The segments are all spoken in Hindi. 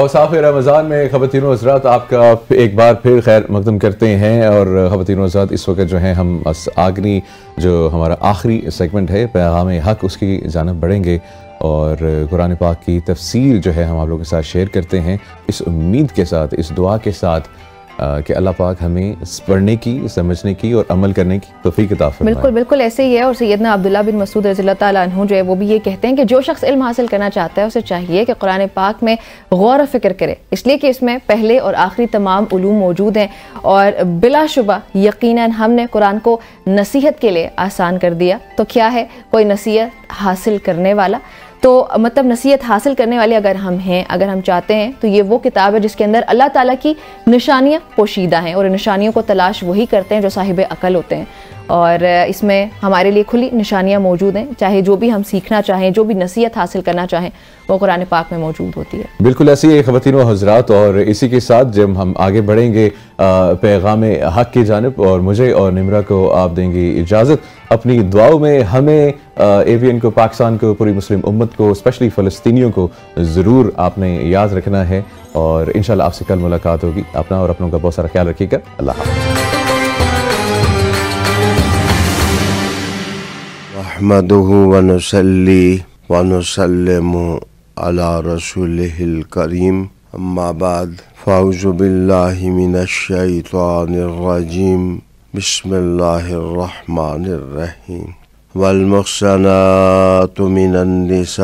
और साफ रमज़ान में ख़वान हजरात आपका एक बार फिर खैर मकदम करते हैं और ख़वान हजरात इस वक्त जो है हम आखिरी जो हमारा आखिरी सेगमेंट है पैगाम हक उसकी जानब बढ़ेंगे और कुरान पाक की तफसील जो है हम आप लोगों के साथ शेयर करते हैं इस उम्मीद के साथ इस दुआ के साथ कि अल्लाह पाक हमें पढ़ने की समझने की और अमल करने की तोफ़ी किताब बिल्कुल बिल्कुल ऐसे ही है और सैदना अब्दुल्ला बिन मसूद रजील्ला तु जो है वो भी ये कहते हैं कि जो शख्स इल्म हासिल करना चाहता है उसे चाहिए कि कुरान पाक में गौर फिक्र करे इसलिए कि इसमें पहले और आखिरी तमाम उलूम मौजूद हैं और बिलाशुबा यकीन हमने कुरान को नसीहत के लिए आसान कर दिया तो क्या है कोई नसीहत हासिल करने वाला तो मतलब नसीहत हासिल करने वाले अगर हम हैं अगर हम चाहते हैं तो ये वो किताब है जिसके अंदर अल्लाह ताला की निशानियाँ पोशीदा हैं और निशानियों को तलाश वही करते हैं जो साहिब अकल होते हैं और इसमें हमारे लिए खुली निशानियाँ मौजूद हैं चाहे जो भी हम सीखना चाहें जो भी नसीहत हासिल करना चाहें वो कुरान पाक में मौजूद होती है बिल्कुल ऐसी ही ख़वान हजरात और इसी के साथ जब हम आगे बढ़ेंगे पैगाम हक की जानब और मुझे और निमरा को आप देंगी इजाज़त अपनी दुआओं में हमें एवियन को पाकिस्तान को पूरी मुस्लिम उम्मत को स्पेशली फ़लस्तियों को ज़रूर आपने याद रखना है और इन आपसे कल मुलाकात होगी अपना और अपनों का बहुत सारा ख्याल रखिएगा अल्लाह हाफ़ नहमदहू वनसली वनसलम अला रसूल करीम अम्माबाद फ़ाउज़बिल्लाशतरजीम बसमीम वलमसना तुमिनसामा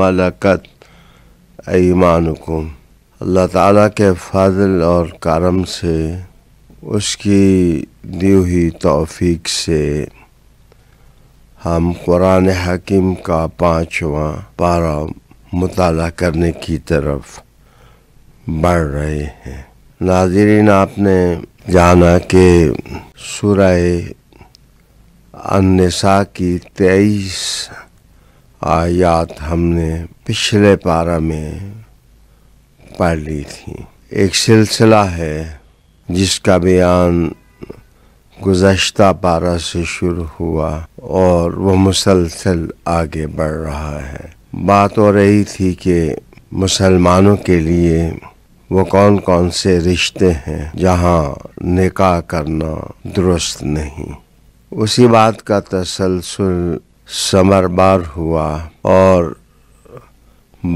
मलकत ईमानकुम अल्लाह ताला के फजल और करम से उसकी दी हुई तौफीक से हम कुरान हकीम का पाँचवा पारा मुताल करने की तरफ बढ़ रहे हैं नाजरीन आपने जाना कि सूरह अनसा की तेईस आयात हमने पिछले पारा में पढ़ ली थी एक सिलसिला है जिसका बयान गुज्त पारा से शुरू हुआ और वह मुसलसल आगे बढ़ रहा है बात हो रही थी कि मुसलमानों के लिए वो कौन कौन से रिश्ते हैं जहाँ निका करना दुरुस्त नहीं उसी बात का तसलसल समरबार हुआ और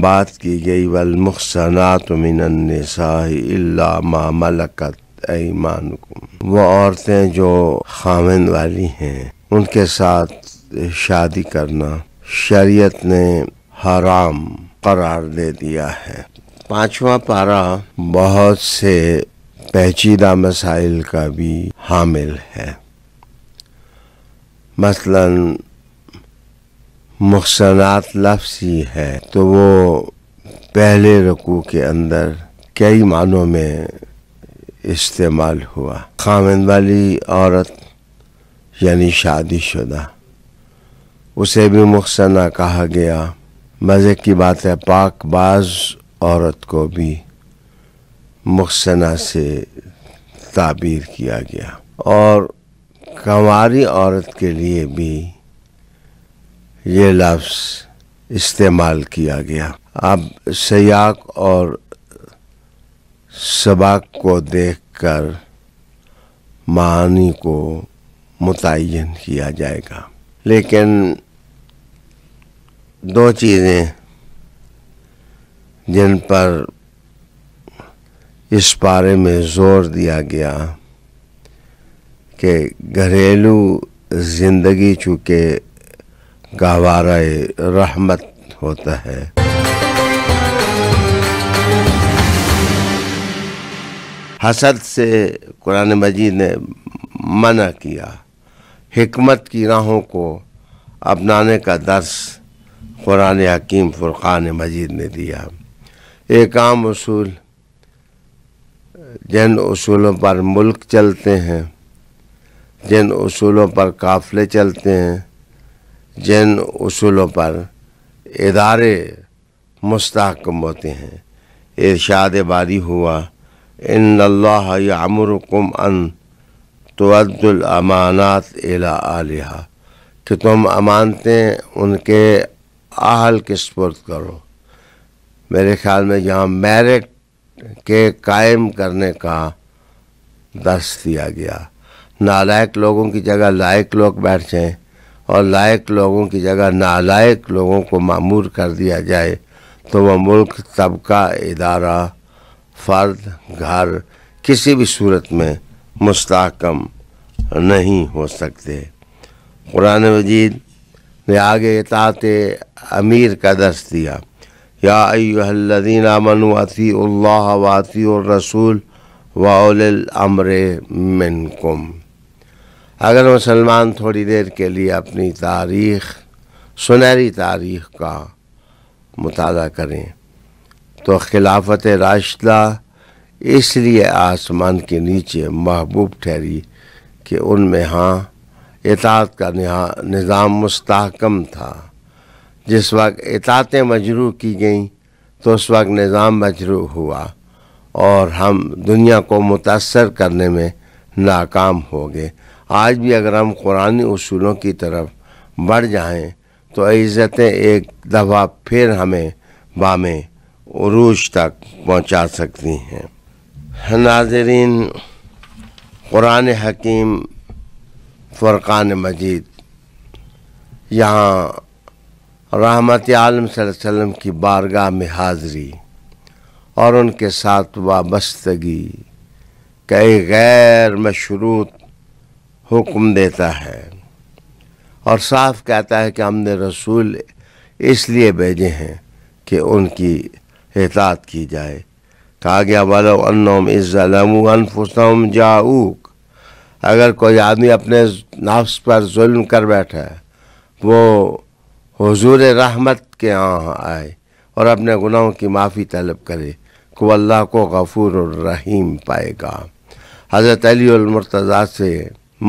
बात की गई वलमुखसनात मिनसाई अल्ला मलकत ईमानकुम वो औरतें जो खामिन वाली हैं उनके साथ शादी करना शरीयत ने हराम करार दे दिया है पांचवा पारा बहुत से पेचीदा मसाइल का भी हामिल है मसलन मुखसनात लफ्स ही है तो वो पहले रकू के अंदर कई मानों में इस्तेमाल हुआ खामन वाली औरत यानी शादीशुदा उसे भी मुखसना कहा गया मज़े की बात है पाक बाज़ औरत को भी मुखसना से ताबीर किया गया और कंवारी औरत के लिए भी ये लफ्ज़ इस्तेमाल किया गया अब सयाक और सबाक को देखकर मानी को मुतन किया जाएगा लेकिन दो चीज़ें जिन पर इस बारे में ज़ोर दिया गया कि घरेलू ज़िंदगी चूँकि गवार रहमत होता है हसद से कुरान मजीद ने मना किया हमत की राहों को अपनाने का दर्स कुरान हकीम फ़ुरक़ान मजीद ने दिया एक आम असूल जिन असूलों पर मुल्क चलते हैं जिन असूलों पर काफ़ले चलते हैं जिन असूलों पर इदारे मुस्तकम होते हैं इर्शाद बारी हुआ यामरकुम अन तोद्दुल अमानात एला आलिहा कि तुम अमानतें उनके आहल के स्पुर्द करो मेरे ख्याल में यहाँ मेरिट के कायम करने का दर्श दिया गया नालायक लोगों की जगह लायक लोग बैठ जाएँ और लायक लोगों की जगह नालायक लोगों को मामूर कर दिया जाए तो वह मुल्क तबका इदारा फर्द घर किसी भी सूरत में मुस्तकम नहीं हो सकते कुरान मजीद ने आगे तात अमीर का दर्श दिया या अयुहल्लिन अमन वाती रसूल वाउलमर मिनकुम अगर मुसलमान थोड़ी देर के लिए अपनी तारीख़ सुनहरी तारीख़ का मुताला करें तो खिलाफत राशिदा इसलिए आसमान के नीचे महबूब ठहरी कि उनमें हाँ इतात का निज़ाम मुस्तकम था जिस वक्त इतातें मजरू की गईं तो उस वक्त निज़ाम मजरू हुआ और हम दुनिया को मुतासर करने में नाकाम हो गए आज भी अगर हम कुरानी असूलों की तरफ बढ़ जाएं तो इज़्ज़तें एक दफ़ा फिर हमें बामें रूज तक पहुंचा सकती हैं नाजरीन कुरान हकीम फ़ुरक़ान मजीद यहाँ रहमत आलम वसल्लम की बारगाह में हाज़री और उनके साथ वाबस्तगी कई गैर मशरूत हुक्म देता है और साफ कहता है कि हमने रसूल इसलिए भेजे हैं कि उनकी एहतियात की जाए कहा गया वालम इसम अनफुसम जाऊक अगर कोई आदमी अपने नफ्स पर जुल्म कर बैठे वो हजूर रहमत के यहाँ आए और अपने गुनाहों की माफ़ी तलब करे को तो अल्लाह को गफूर रहीम पाएगा हज़रत अलीमरतज़ा से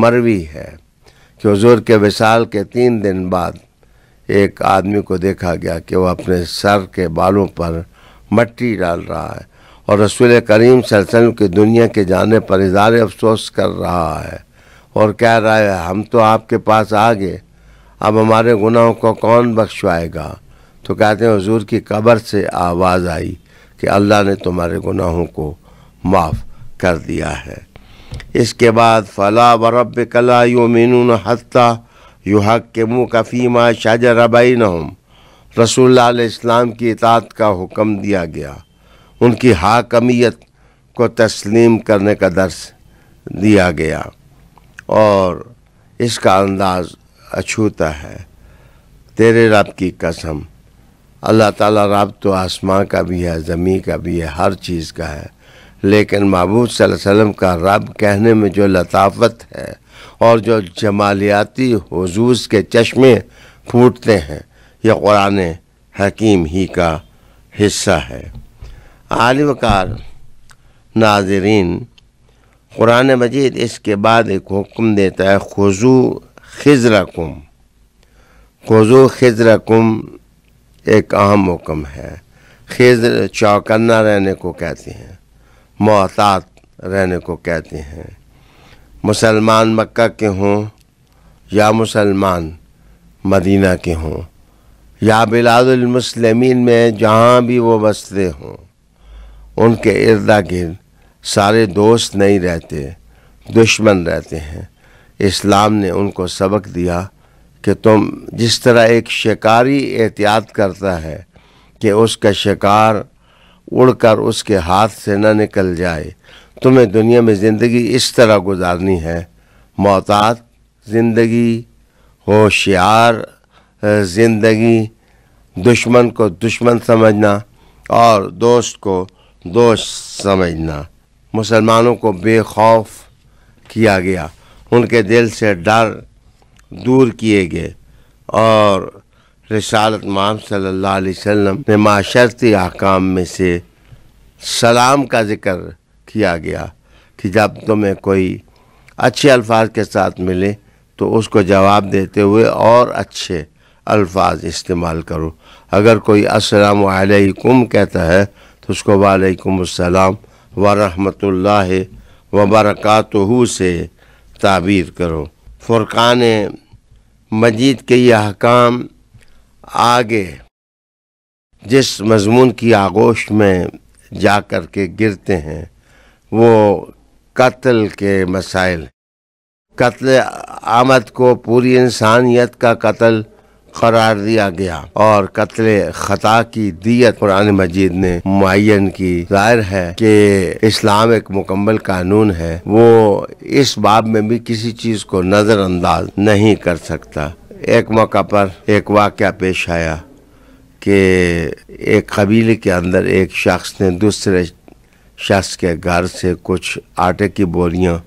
मरवी है कि हजूर के विशाल के तीन दिन बाद एक आदमी को देखा गया कि वह अपने सर के बालों पर मट्टी डाल रहा है और रसूल करीम सलसल की दुनिया के जाने पर इजहार अफसोस कर रहा है और कह रहा है हम तो आपके पास आ गए अब हमारे गुनाहों को कौन बख्शवाएगा तो कहते हैं हजूर की कब्र से आवाज़ आई कि अल्लाह ने तुम्हारे गुनाहों को माफ़ कर दिया है इसके बाद फ़ला वरब कला मीनू हत्ता यू हक के मुँह कफ़ीमा शाजर रबाई नहम रसूल इस्लाम की इतात का हुक्म दिया गया उनकी हाकमियत को तस्लीम करने का दर्स दिया गया और इसका अंदाज अछूता है तेरे रब की कसम अल्लाह ताला रब तो आसमां का भी है ज़मीं का भी है हर चीज़ का है लेकिन महबूब वसल्लम का रब कहने में जो लताफत है और जो जमालियाती हजूस के चश्मे फूटते हैं यह कुरान हकीम ही का हिस्सा है आलिवकार नाजरीन कुरान मजीद इसके बाद एक हुक्म देता है खजू खजरकुम खजू खजरकुम एक अहम हुक्म है खिज़र चौकन्ना रहने को कहते हैं मोहतात रहने को कहते हैं मुसलमान मक्का के हों या मुसलमान मदीना के हों या बिलादुलमसलमिन में जहाँ भी वो बसते हों उनके इर्द गिर्द सारे दोस्त नहीं रहते दुश्मन रहते हैं इस्लाम ने उनको सबक दिया कि तुम जिस तरह एक शिकारी एहतियात करता है कि उसका शिकार उड़कर उसके हाथ से न निकल जाए तुम्हें दुनिया में ज़िंदगी इस तरह गुजारनी है मोहतात ज़िंदगी होशियार ज़िंदगी दुश्मन को दुश्मन समझना और दोस्त को दोस्त समझना मुसलमानों को बेखौफ किया गया उनके दिल से डर दूर किए गए और रसालत माम सल्ला अलैहि ने माशरती अहकाम में से सलाम का ज़िक्र किया गया कि जब तुम्हें कोई अच्छे अल्फाज के साथ मिले तो उसको जवाब देते हुए और अच्छे अल्फाज इस्तेमाल करो अगर कोई अस्सलाम वालेकुम कहता है तो उसको वालेकुम अस्सलाम व रहमतुल्लाह व बरकातहू से ताबीर करो फ़ुरक़ान मजीद के ये अहकाम आगे जिस मजमून की आगोश में जा कर के गिरते हैं वो कत्ल के मसाइल कत्ल आमद को पूरी इंसानियत का कत्ल करार दिया गया और कत्ल खता की दियत कुरान मजीद ने मुन की जाहिर है कि इस्लाम एक मुकम्मल कानून है वो इस बाब में भी किसी चीज को नज़रअंदाज नहीं कर सकता एक मौका पर एक वाक्य पेश आया कि एक कबीले के अंदर एक शख्स ने दूसरे शख्स के घर से कुछ आटे की बोरियां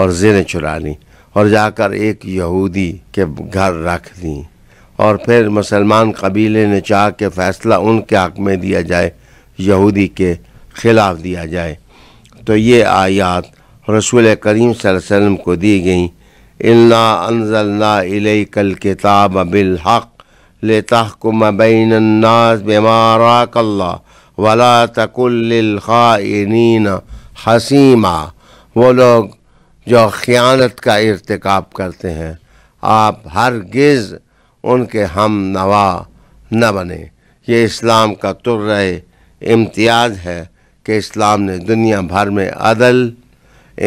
और जेने चुरा ली और जाकर एक यहूदी के घर रख दी और फिर मुसलमान कबीले ने चाह के फ़ैसला उनके हक़ में दिया जाए यहूदी के ख़िलाफ़ दिया जाए तो ये आयात रसूल करीम वसल्लम को दी गई इल्ला अनजल्ला कल किताब बिल हक़ तहकुम बैन नाज वला तकुल्लिलखाइनीन हसीमा वो लोग जो ख़ियानत का इरतकब करते हैं आप हरगिज़ उनके हम नवा न बने ये इस्लाम का तुर्र इम्तियाज़ है कि इस्लाम ने दुनिया भर में अदल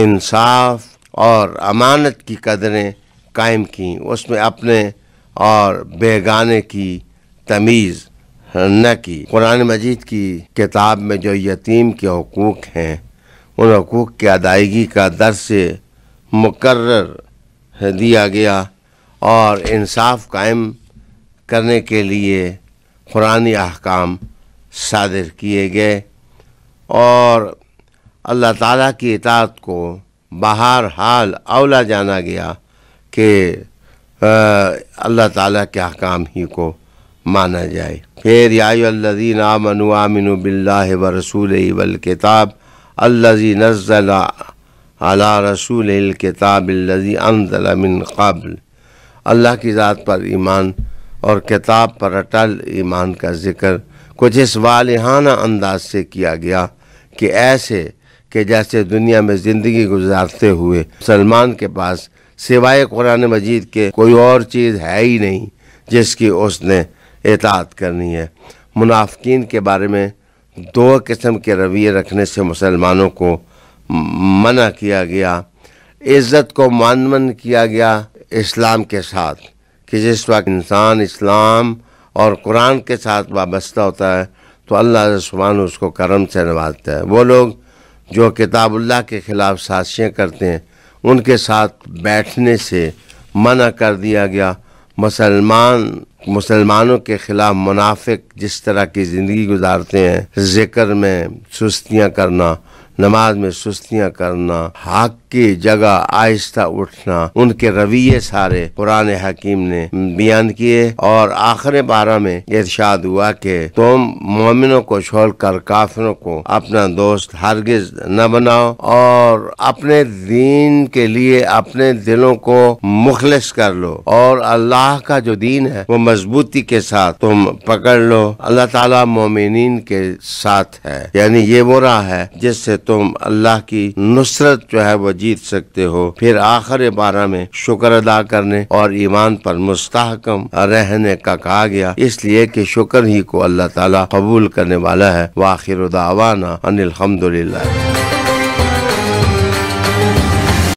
इंसाफ और अमानत की कदरें कायम की उसमें अपने और बेगाने की तमीज़ न की कुरान मजीद की किताब में जो यतीम के हकूक़ हैं उन हकूक़ की अदायगी का दर से मुकर दिया गया और इंसाफ कायम करने के लिए कुरानी अहकाम सादर किए गए और अल्लाह ताला की इतात को बहार हाल अवला जाना गया कि अल्लाह ताला के अहकाम ही को माना जाए फिर यादीन आमनु आमिन बिल्ला व रसूल वल किताब अल्लजी नज़ला अला रसूल किताब अल्लजी अनजला मिन कबल अल्लाह की ज़ात पर ईमान और किताब पर अटल ईमान का जिक्र कुछ इस वालहाना अंदाज से किया गया कि ऐसे कि जैसे दुनिया में ज़िंदगी गुजारते हुए सलमान के पास सिवाय कुरान मजीद के कोई और चीज़ है ही नहीं जिसकी उसने एतात करनी है मुनाफिन के बारे में दो किस्म के रवैये रखने से मुसलमानों को मना किया गया इज़्ज़त को मान मन किया गया इस्लाम के साथ कि जिस वक्त इंसान इस्लाम और कुरान के साथ वाबस्ता होता है तो अल्लाह सुबहान उसको करम से नवाजता है वो लोग जो किताबुल्ला के ख़िलाफ़ साजियाँ करते हैं उनके साथ बैठने से मना कर दिया गया मुसलमान मुसलमानों के ख़िलाफ़ मुनाफिक जिस तरह की ज़िंदगी गुजारते हैं ज़िक्र में सुस्तियाँ करना नमाज में सुस्तियां करना हक की जगह आहिस्ता उठना उनके रवैये सारे पुराने हकीम ने बयान किए और आखिर बारह में इर्शाद हुआ कि तुम मोमिनों को छोड़कर काफिरों को अपना दोस्त हरगिज न बनाओ और अपने दीन के लिए अपने दिलों को मुखलिस कर लो और अल्लाह का जो दीन है वो मजबूती के साथ तुम पकड़ लो अल्लाह ताला मोमिन के साथ है यानी ये वो राह है जिससे तुम अल्लाह की नुसरत जो है वो जीत सकते हो फिर आखिर बारह में शुक्र अदा करने और ईमान पर मुस्तकम रहने का कहा गया इसलिए कि शुक्र ही को अल्लाह ताला कबूल करने वाला है वाखिर दावाना अनिल